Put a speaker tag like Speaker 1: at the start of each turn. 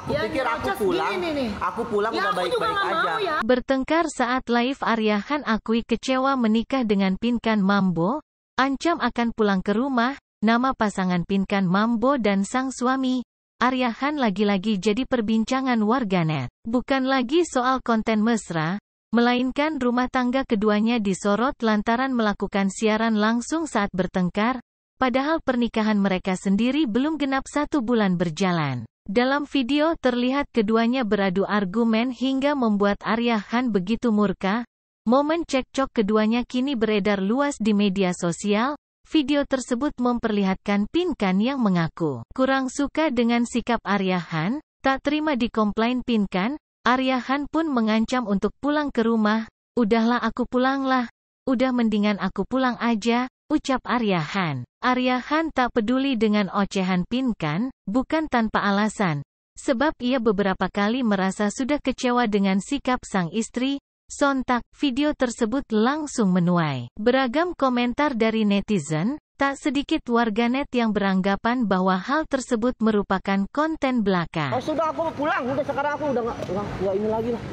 Speaker 1: Aku ya, pikir aku pulang, gini, nih. aku pulang ya, udah baik-baik aja. Ya. Bertengkar saat live Arya Khan akui kecewa menikah dengan Pinkan Mambo, ancam akan pulang ke rumah, nama pasangan Pinkan Mambo dan sang suami, Arya Khan lagi-lagi jadi perbincangan warganet. Bukan lagi soal konten mesra, melainkan rumah tangga keduanya disorot lantaran melakukan siaran langsung saat bertengkar, padahal pernikahan mereka sendiri belum genap satu bulan berjalan. Dalam video terlihat keduanya beradu argumen hingga membuat Arya Han begitu murka. Momen cekcok keduanya kini beredar luas di media sosial. Video tersebut memperlihatkan Pinkan yang mengaku kurang suka dengan sikap Arya Han, tak terima dikomplain Pinkan. Arya Han pun mengancam untuk pulang ke rumah. Udahlah aku pulanglah. Udah mendingan aku pulang aja ucap Arya Han, Arya Han tak peduli dengan ocehan Pinkan, bukan tanpa alasan. Sebab ia beberapa kali merasa sudah kecewa dengan sikap sang istri, sontak video tersebut langsung menuai. Beragam komentar dari netizen, tak sedikit warganet yang beranggapan bahwa hal tersebut merupakan konten belaka. Oh, sudah aku pulang, udah sekarang aku udah nggak, gak ini lagi lah.